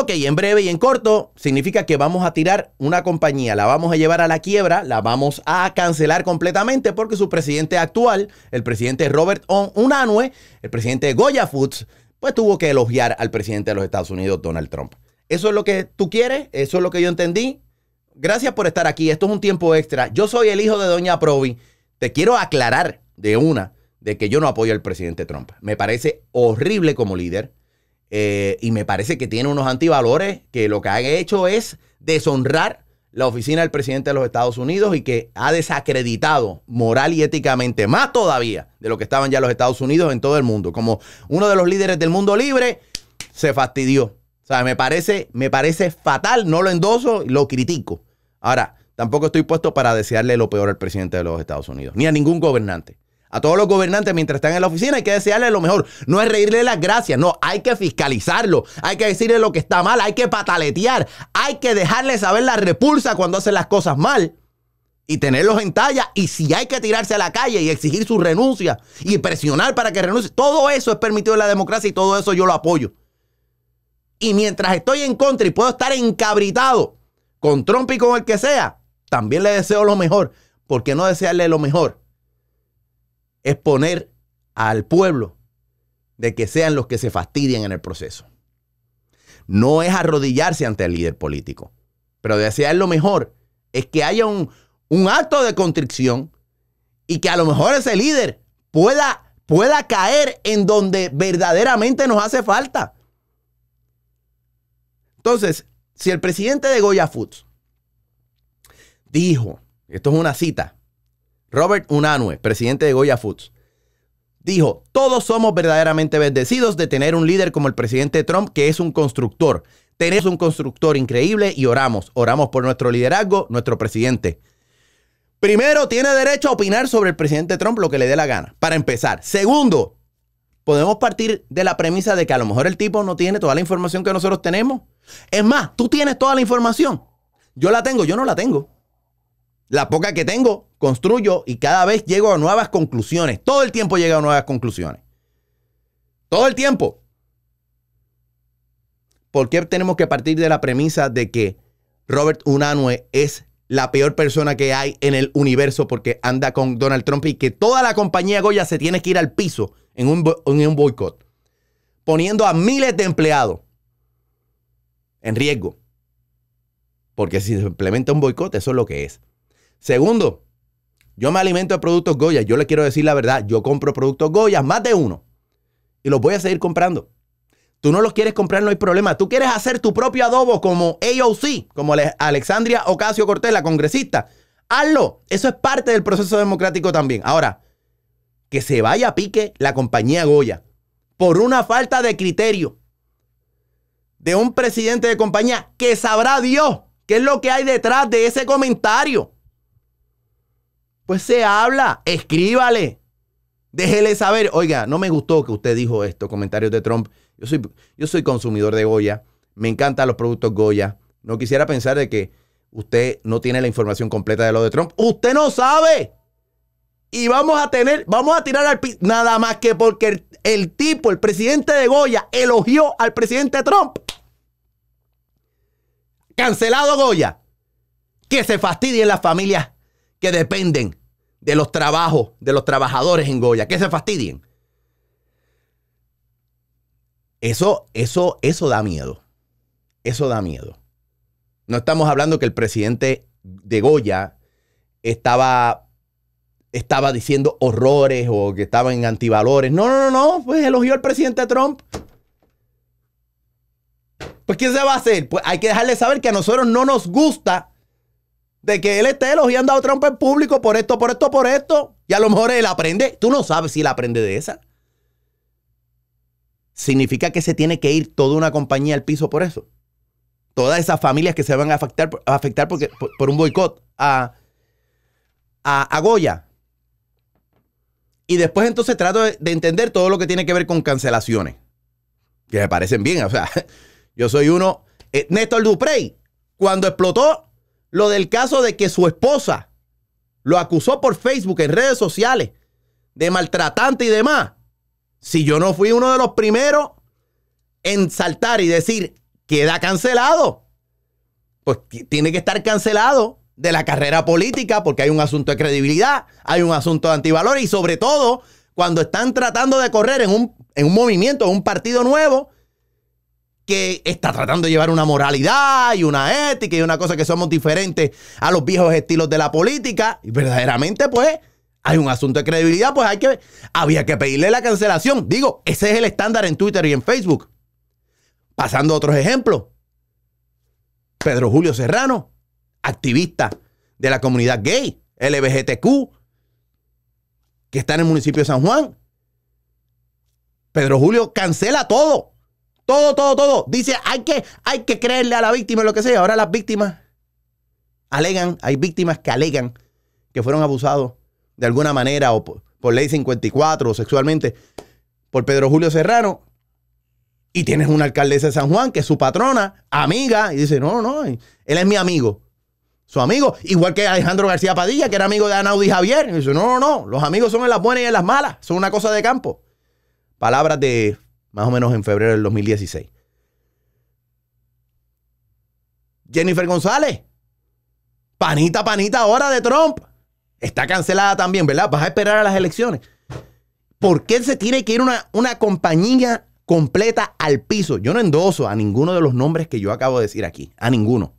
Ok, en breve y en corto, significa que vamos a tirar una compañía, la vamos a llevar a la quiebra, la vamos a cancelar completamente porque su presidente actual, el presidente Robert Unanue, el presidente de Goya Foods, pues tuvo que elogiar al presidente de los Estados Unidos, Donald Trump. Eso es lo que tú quieres, eso es lo que yo entendí. Gracias por estar aquí, esto es un tiempo extra. Yo soy el hijo de Doña Provi. Te quiero aclarar de una, de que yo no apoyo al presidente Trump. Me parece horrible como líder eh, y me parece que tiene unos antivalores que lo que han hecho es deshonrar la oficina del presidente de los Estados Unidos y que ha desacreditado moral y éticamente más todavía de lo que estaban ya los Estados Unidos en todo el mundo. Como uno de los líderes del mundo libre, se fastidió. O sea, me parece, me parece fatal, no lo endoso, lo critico. Ahora, tampoco estoy puesto para desearle lo peor al presidente de los Estados Unidos, ni a ningún gobernante. A todos los gobernantes mientras están en la oficina hay que desearle lo mejor. No es reírle las gracias, no, hay que fiscalizarlo, hay que decirle lo que está mal, hay que pataletear, hay que dejarle saber la repulsa cuando hacen las cosas mal y tenerlos en talla y si hay que tirarse a la calle y exigir su renuncia y presionar para que renuncie, todo eso es permitido en la democracia y todo eso yo lo apoyo. Y mientras estoy en contra y puedo estar encabritado con Trump y con el que sea, también le deseo lo mejor. ¿Por qué no desearle lo mejor es poner al pueblo de que sean los que se fastidien en el proceso. No es arrodillarse ante el líder político, pero desear lo mejor es que haya un, acto de constricción y que a lo mejor ese líder pueda, pueda caer en donde verdaderamente nos hace falta. Entonces, si el presidente de Goya Foods dijo, esto es una cita, Robert Unanue, presidente de Goya Foods, dijo, todos somos verdaderamente bendecidos de tener un líder como el presidente Trump, que es un constructor. Tenemos un constructor increíble y oramos. Oramos por nuestro liderazgo, nuestro presidente. Primero, tiene derecho a opinar sobre el presidente Trump lo que le dé la gana, para empezar. Segundo, podemos partir de la premisa de que a lo mejor el tipo no tiene toda la información que nosotros tenemos. Es más, tú tienes toda la información. Yo la tengo, yo no la tengo. La poca que tengo, construyo y cada vez llego a nuevas conclusiones. Todo el tiempo llego a nuevas conclusiones. Todo el tiempo. ¿Por qué tenemos que partir de la premisa de que Robert Unanue es la peor persona que hay en el universo porque anda con Donald Trump y que toda la compañía Goya se tiene que ir al piso en un, en un boicot, poniendo a miles de empleados en riesgo? Porque si se implementa un boicot, eso es lo que es. Segundo, yo me alimento de productos Goya. Yo le quiero decir la verdad. Yo compro productos Goya, más de uno. Y los voy a seguir comprando. Tú no los quieres comprar, no hay problema. Tú quieres hacer tu propio adobo como AOC, como Alexandria Ocasio Cortés, la congresista. Hazlo. Eso es parte del proceso democrático también. Ahora, que se vaya a pique la compañía Goya por una falta de criterio de un presidente de compañía que sabrá Dios qué es lo que hay detrás de ese comentario pues se habla, escríbale. Déjele saber, oiga, no me gustó que usted dijo esto, comentarios de Trump. Yo soy, yo soy consumidor de Goya, me encantan los productos Goya. No quisiera pensar de que usted no tiene la información completa de lo de Trump. Usted no sabe. Y vamos a tener, vamos a tirar al piso, nada más que porque el, el tipo, el presidente de Goya, elogió al presidente Trump. Cancelado Goya. Que se fastidien las familias que dependen de los trabajos, de los trabajadores en Goya, que se fastidien. Eso, eso, eso da miedo. Eso da miedo. No estamos hablando que el presidente de Goya estaba, estaba diciendo horrores o que estaba en antivalores. No, no, no, no. Pues elogió al presidente Trump. Pues ¿qué se va a hacer? Pues hay que dejarle saber que a nosotros no nos gusta de que él esté elogiando a Trump en público por esto, por esto, por esto. Y a lo mejor él aprende. Tú no sabes si él aprende de esa. ¿Significa que se tiene que ir toda una compañía al piso por eso? Todas esas familias que se van a afectar, afectar porque, por, un boicot a, a, Goya. Y después entonces trato de, entender todo lo que tiene que ver con cancelaciones. Que me parecen bien. O sea, yo soy uno. Eh, Néstor Duprey, cuando explotó lo del caso de que su esposa lo acusó por Facebook en redes sociales de maltratante y demás, si yo no fui uno de los primeros en saltar y decir, queda cancelado, pues tiene que estar cancelado de la carrera política porque hay un asunto de credibilidad, hay un asunto de antivalor y sobre todo cuando están tratando de correr en un, en un movimiento, en un partido nuevo, que está tratando de llevar una moralidad y una ética y una cosa que somos diferentes a los viejos estilos de la política. Y verdaderamente, pues, hay un asunto de credibilidad, pues hay que, había que pedirle la cancelación. Digo, ese es el estándar en Twitter y en Facebook. Pasando a otros ejemplos. Pedro Julio Serrano, activista de la comunidad gay, LBGTQ, que está en el municipio de San Juan. Pedro Julio cancela todo todo, todo, todo. Dice, hay que, hay que creerle a la víctima, lo que sea. Ahora las víctimas alegan, hay víctimas que alegan que fueron abusados de alguna manera o por, ley 54 o sexualmente por Pedro Julio Serrano. Y tienes una alcaldesa de San Juan que es su patrona, amiga, y dice, no, no, él es mi amigo. Su amigo, igual que Alejandro García Padilla, que era amigo de Anaudi Javier. Y dice, no, no, no, los amigos son en las buenas y en las malas, son una cosa de campo. Palabras de más o menos en febrero del 2016. Jennifer González, panita, panita ahora de Trump, está cancelada también, ¿verdad? Vas a esperar a las elecciones. ¿Por qué se tiene que ir una, compañía completa al piso? Yo no endoso a ninguno de los nombres que yo acabo de decir aquí, a ninguno.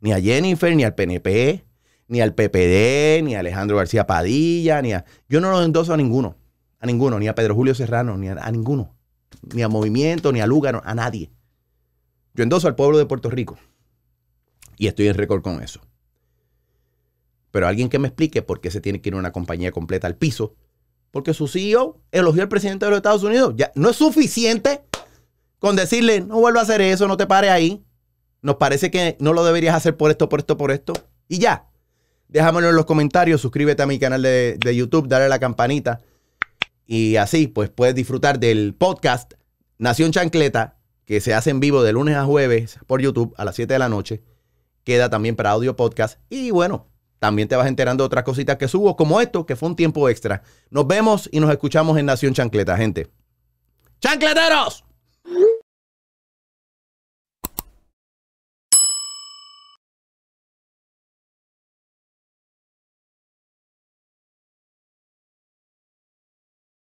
Ni a Jennifer, ni al PNP, ni al PPD, ni a Alejandro García Padilla, ni a... Yo no los endoso a ninguno, a ninguno, ni a Pedro Julio Serrano, ni a ninguno ni a Movimiento, ni a Lugaro, a nadie. Yo endoso al pueblo de Puerto Rico y estoy en récord con eso. Pero alguien que me explique por qué se tiene que ir una compañía completa al piso, porque su CEO elogió al presidente de los Estados Unidos. Ya, no es suficiente con decirle, no vuelva a hacer eso, no te pares ahí. Nos parece que no lo deberías hacer por esto, por esto, por esto. Y ya. Déjamelo en los comentarios, suscríbete a mi canal de, de YouTube, dale a la campanita. Y así, pues puedes disfrutar del podcast Nación Chancleta, que se hace en vivo de lunes a jueves por YouTube a las 7 de la noche. Queda también para audio podcast. Y bueno, también te vas enterando de otras cositas que subo, como esto, que fue un tiempo extra. Nos vemos y nos escuchamos en Nación Chancleta, gente. ¡Chancleteros!